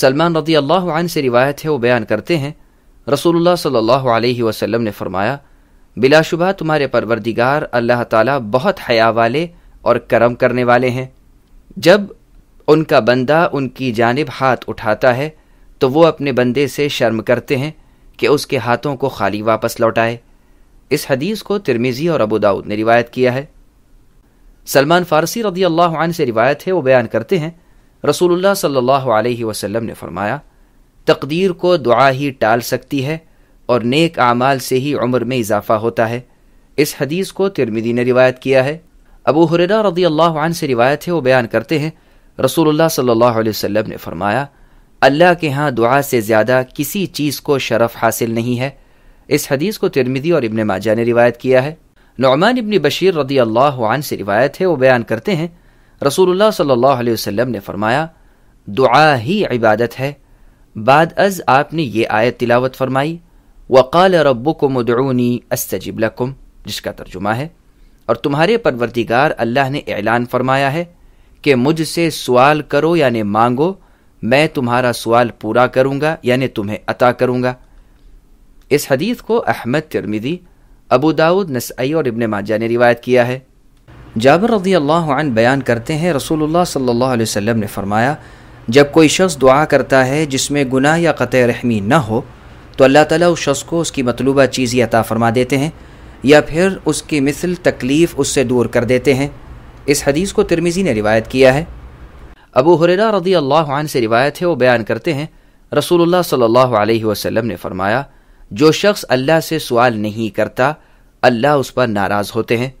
सलमान रदी अल्लाह से रिवायत है वो बयान करते हैं रसूलुल्लाह सल्लल्लाहु अलैहि वसल्लम ने फरमाया बिलाशुबा तुम्हारे परवरदिगार अल्लाह ताला बहुत हया वाले और करम करने वाले हैं जब उनका बंदा उनकी जानब हाथ उठाता है तो वो अपने बंदे से शर्म करते हैं कि उसके हाथों को खाली वापस लौटाए इस हदीस को तिरमिजी और अबू दाऊद ने रिवायत किया है सलमान फारसी रदी अल्लाह से रिवायत है वो बयान करते हैं रसूलुल्लाह सल्लल्लाहु अलैहि वसल्लम ने फरमाया तकदीर को दुआ ही टाल सकती है और नेक आमाल से ही उम्र में इजाफा होता है इस हदीस को तिरमिदी ने रिवायत किया है अबू हुररा रदी अल्लाह से रिवायत है वो बयान करते हैं रसूलुल्लाह सल्लल्लाहु अलैहि वसल्लम ने फरमाया अल्लाह के यहाँ दुआ से ज़्यादा किसी चीज़ को शरफ हासिल नहीं है इस हदीस को तिरमिदी और इबन माजा ने रिवायत किया है नौमान इबन बशीर रदी अल्लाह से रिवायत है वो बयान करते हैं रसूलुल्लाह सल्लल्लाहु अलैहि वसल्लम ने फरमाया दुआ ही इबादत है बाद अज आपने ये आयत तिलावत फरमाई वक़ाल रब्बुकुम उदऊनी अस्तजिब लकुम जिसका तर्जुमा है और तुम्हारे परवरदिगार अल्लाह ने ऐलान फरमाया है कि मुझसे सवाल करो यानि मांगो मैं तुम्हारा सवाल पूरा करूंगा यानि तुम्हें अता करूँगा इस हदीस को अहमद तिरमिदी अबू दाऊद नसई और इबन माजा ने रिवायत किया है जाबर रदी अल्लाह बयान करते हैं रसूलुल्लाह सल्लल्लाहु अलैहि वसल्लम ने फरमाया जब कोई शख्स दुआ करता है जिसमें गुनाह या क़त रहमी न हो तो अल्लाह ताला उस शख्स को उसकी मतलूबा चीज़ अता फ़रमा देते हैं या फिर उसकी मिसल तकलीफ़ उससे दूर कर देते हैं इस हदीस को तिरमिज़ी ने रिवायत किया है अबू हुररा रज़ी अल्लाह से रिवायत है वो बयान करते हैं रसूलुल्लाह सल्लल्लाहु अलैहि वसल्लम ने फरमाया जो शख्स अल्लाह से सवाल नहीं करता अल्लाह उस पर नाराज़ होते हैं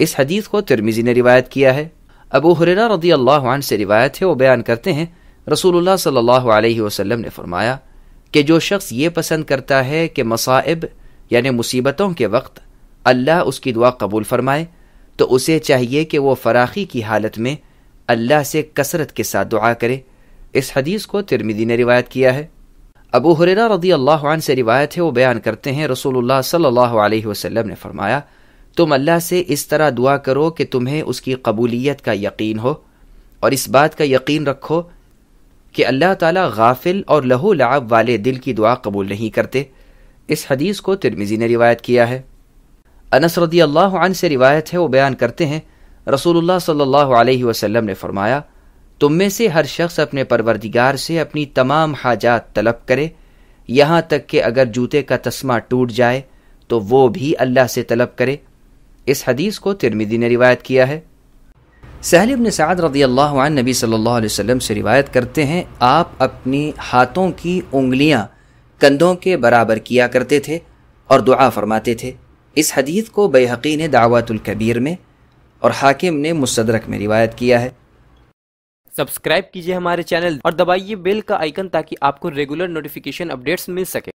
इस हदीस को तिरमिजी ने रिवायत किया है अबू हुररा रदी अल्लाह से रिवायत है वो बयान करते हैं रसूलुल्लाह सल्लल्लाहु अलैहि वसल्लम ने फरमाया कि जो शख्स ये पसंद करता है कि मसाइब यानि मुसीबतों के वक्त अल्लाह उसकी दुआ कबूल फरमाए तो उसे चाहिए कि वह फराखी की हालत में अल्लाह से कसरत के साथ दुआ करे इस हदीस को तिरमिदी ने रिवायत किया है अबू हुररा रदी अल्लाह से रिवायत है वो बयान करते हैं रसूलुल्लाह सल्लल्लाहु अलैहि वसल्लम ने फरमाया तुम अल्लाह से इस तरह दुआ करो कि तुम्हें उसकी कबूलियत का यकीन हो और इस बात का यकीन रखो कि अल्लाह ताला गाफिल और लहू लाब वाले दिल की दुआ कबूल नहीं करते इस हदीस को तिरमिजी ने रिवायत किया है अनस रदी अल्लाह अन से रिवायत है वो बयान करते हैं रसूल सल्लल्लाहु अलैहि ने फरमाया तुम में से हर शख्स अपने परवरदिगार से अपनी तमाम हाजात तलब करे यहाँ तक कि अगर जूते का तस्मा टूट जाए तो वो भी अल्लाह से तलब करे इस हदीस को तिरमिदी ने रिवायत किया है सहलब ने साद रदी अल्लाह नबी सल्लल्लाहु अलैहि वसल्लम से रिवायत करते हैं आप अपनी हाथों की उंगलियां कंधों के बराबर किया करते थे और दुआ फरमाते थे इस हदीस को बेहकी ने दावतुलकबीर में और हाकिम ने मुसदरक में रिवायत किया है सब्सक्राइब कीजिए हमारे चैनल और दबाइए बेल का आइकन ताकि आपको रेगुलर नोटिफिकेशन अपडेट्स मिल सके